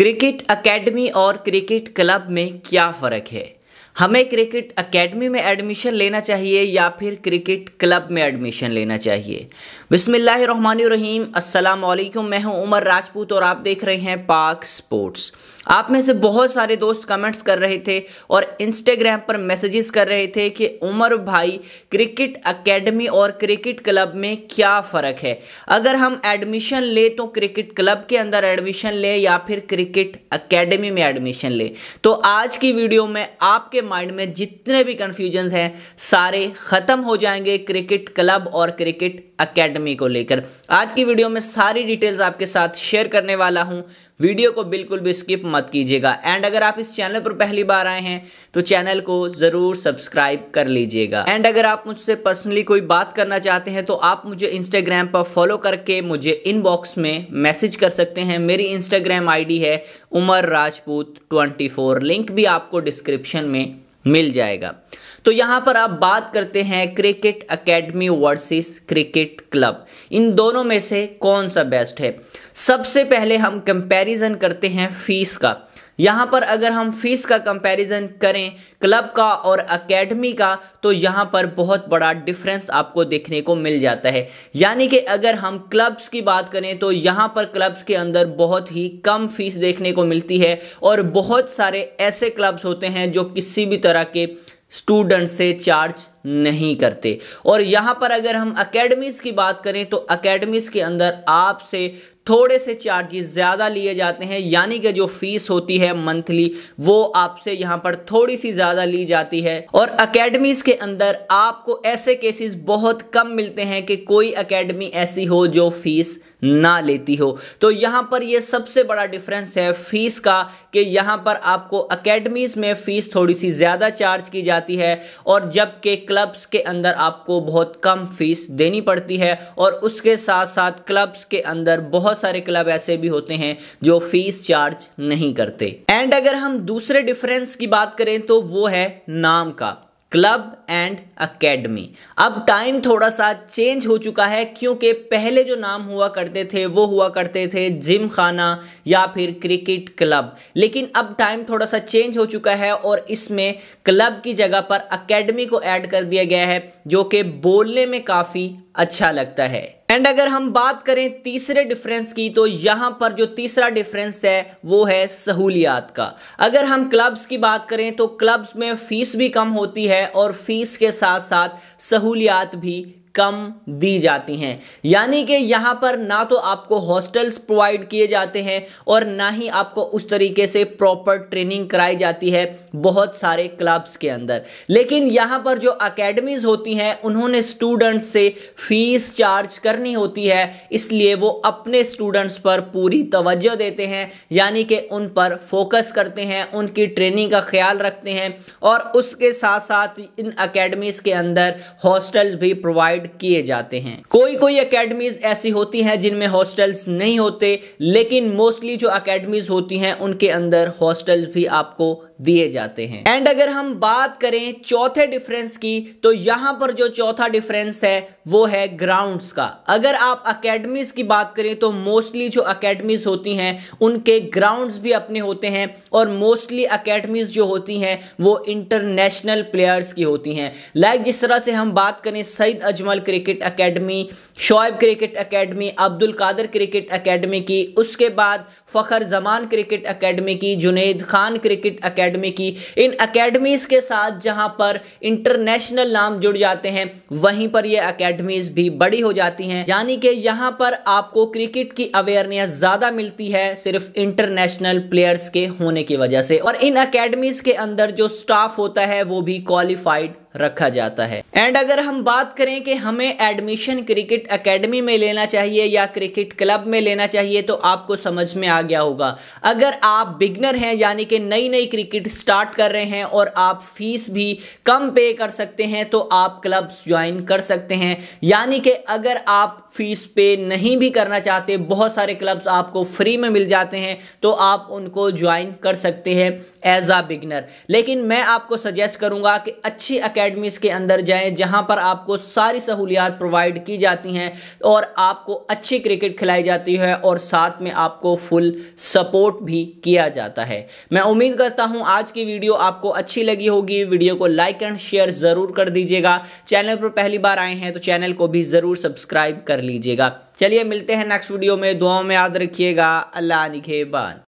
cricket academy और cricket club में क्या फ़र्क है हमें क्रिकेट एकेडमी में एडमिशन लेना चाहिए या फिर क्रिकेट क्लब में एडमिशन लेना चाहिए बिसमीम वालेकुम मैं हूं उमर राजपूत और आप देख रहे हैं पाक स्पोर्ट्स आप में से बहुत सारे दोस्त कमेंट्स कर रहे थे और इंस्टाग्राम पर मैसेजेस कर रहे थे कि उमर भाई क्रिकेट एकेडमी और क्रिकेट क्लब में क्या फ़र्क है अगर हम एडमिशन ले तो क्रिकेट क्लब के अंदर एडमिशन ले या फिर क्रिकेट अकेडमी में एडमिशन ले तो आज की वीडियो में आपके माइंड में जितने भी कन्फ्यूजन हैं सारे ख़त्म हो जाएंगे क्रिकेट क्लब और क्रिकेट अकेडमी को लेकर आज की वीडियो में सारी डिटेल्स आपके साथ शेयर करने वाला हूँ वीडियो को बिल्कुल भी स्किप मत कीजिएगा एंड अगर आप इस चैनल पर पहली बार आए हैं तो चैनल को ज़रूर सब्सक्राइब कर लीजिएगा एंड अगर आप मुझसे पर्सनली कोई बात करना चाहते हैं तो आप मुझे इंस्टाग्राम पर फॉलो करके मुझे इनबॉक्स में मैसेज कर सकते हैं मेरी इंस्टाग्राम आई है उमर राजपूत ट्वेंटी लिंक भी आपको डिस्क्रिप्शन में मिल जाएगा तो यहाँ पर आप बात करते हैं cricket academy versus cricket club इन दोनों में से कौन सा बेस्ट है सबसे पहले हम कंपैरिजन करते हैं फीस का यहाँ पर अगर हम फीस का कंपैरिजन करें क्लब का और अकेडमी का तो यहाँ पर बहुत बड़ा डिफरेंस आपको देखने को मिल जाता है यानी कि अगर हम क्लब्स की बात करें तो यहाँ पर क्लब्स के अंदर बहुत ही कम फीस देखने को मिलती है और बहुत सारे ऐसे क्लब्स होते हैं जो किसी भी तरह के स्टूडेंट से चार्ज नहीं करते और यहाँ पर अगर हम अकेडमीज़ की बात करें तो अकेडमीज़ के अंदर आपसे थोड़े से चार्जेस ज़्यादा लिए जाते हैं यानी कि जो फीस होती है मंथली वो आपसे यहाँ पर थोड़ी सी ज़्यादा ली जाती है और अकेडमीज़ के अंदर आपको ऐसे केसेस बहुत कम मिलते हैं कि कोई अकेडमी ऐसी हो जो फीस ना लेती हो तो यहाँ पर ये सबसे बड़ा डिफरेंस है फीस का कि यहाँ पर आपको अकेडमीज़ में फ़ीस थोड़ी सी ज़्यादा चार्ज की जाती है और जबकि क्लब्स के अंदर आपको बहुत कम फीस देनी पड़ती है और उसके साथ साथ क्लब्स के अंदर बहुत सारे क्लब ऐसे भी होते हैं जो फीस चार्ज नहीं करते एंड अगर हम दूसरे डिफरेंस की बात करें तो वो है नाम का क्लब एंड अकेडमी अब टाइम थोड़ा सा चेंज हो चुका है क्योंकि पहले जो नाम हुआ करते थे वो हुआ करते थे जिम खाना या फिर क्रिकेट क्लब लेकिन अब टाइम थोड़ा सा चेंज हो चुका है और इसमें क्लब की जगह पर अकेडमी को ऐड कर दिया गया है जो कि बोलने में काफ़ी अच्छा लगता है एंड अगर हम बात करें तीसरे डिफरेंस की तो यहाँ पर जो तीसरा डिफरेंस है वो है सहूलियात का अगर हम क्लब्स की बात करें तो क्लब्स में फ़ीस भी कम होती है और फीस के साथ साथ सहूलियात भी कम दी जाती हैं यानी कि यहाँ पर ना तो आपको हॉस्टल्स प्रोवाइड किए जाते हैं और ना ही आपको उस तरीके से प्रॉपर ट्रेनिंग कराई जाती है बहुत सारे क्लब्स के अंदर लेकिन यहाँ पर जो अकेडमीज़ होती हैं उन्होंने स्टूडेंट्स से फीस चार्ज करनी होती है इसलिए वो अपने स्टूडेंट्स पर पूरी तवज्जो देते हैं यानी कि उन पर फोकस करते हैं उनकी ट्रेनिंग का ख्याल रखते हैं और उसके साथ साथ इन अकेडमीज़ के अंदर हॉस्टल्स भी प्रोवाइड प्रोवाइड किए जाते हैं कोई कोई अकेडमीज ऐसी होती हैं जिनमें हॉस्टल्स नहीं होते लेकिन मोस्टली जो अकेडमीज होती हैं उनके अंदर हॉस्टल्स भी आपको दिए जाते हैं एंड अगर हम बात करें चौथे डिफरेंस की तो यहां पर जो चौथा डिफरेंस है वो है ग्राउंड्स का अगर आप अकेडमीज की बात करें तो मोस्टली जो अकेडमीज होती हैं उनके ग्राउंड्स भी अपने होते हैं और मोस्टली अकेडमीज जो होती हैं वो इंटरनेशनल प्लेयर्स की होती हैं लाइक like जिस तरह से हम बात करें Saeed Ajmal cricket academy Shoaib cricket academy Abdul Qadir cricket academy की उसके बाद फ़खर जमान क्रिकेट अकेडमी की Junaid Khan cricket academy academy की इन अकेडमीज़ के साथ जहां पर इंटरनेशनल नाम जुड़ जाते हैं वहीं पर ये अकेडमीज़ भी बड़ी हो जाती हैं यानी कि यहां पर आपको क्रिकेट की अवेयरनेस ज़्यादा मिलती है सिर्फ इंटरनेशनल प्लेयर्स के होने की वजह से और इन अकेडमीज़ के अंदर जो स्टाफ होता है वो भी क्वालिफाइड रखा जाता है एंड अगर हम बात करें कि हमें एडमिशन क्रिकेट एकेडमी में लेना चाहिए या क्रिकेट क्लब में लेना चाहिए तो आपको समझ में आ गया होगा अगर आप बिगनर हैं यानी कि नई नई क्रिकेट स्टार्ट कर रहे हैं और आप फीस भी कम पे कर सकते हैं तो आप क्लब्स ज्वाइन कर सकते हैं यानी कि अगर आप फीस पे नहीं भी करना चाहते बहुत सारे क्लब्स आपको फ्री में मिल जाते हैं तो आप उनको ज्वाइन कर सकते हैं एज आ बिगनर लेकिन मैं आपको सजेस्ट करूंगा कि अच्छी अकेडमी अकेडमीज़ के अंदर जाएं जहां पर आपको सारी सहूलियात प्रोवाइड की जाती हैं और आपको अच्छी क्रिकेट खिलाई जाती है और साथ में आपको फुल सपोर्ट भी किया जाता है मैं उम्मीद करता हूँ आज की वीडियो आपको अच्छी लगी होगी वीडियो को लाइक एंड शेयर ज़रूर कर दीजिएगा चैनल पर पहली बार आए हैं तो चैनल को भी ज़रूर सब्सक्राइब कर लीजिएगा चलिए मिलते हैं नेक्स्ट वीडियो में दुआओं में याद रखिएगा अल्लाह निखेबान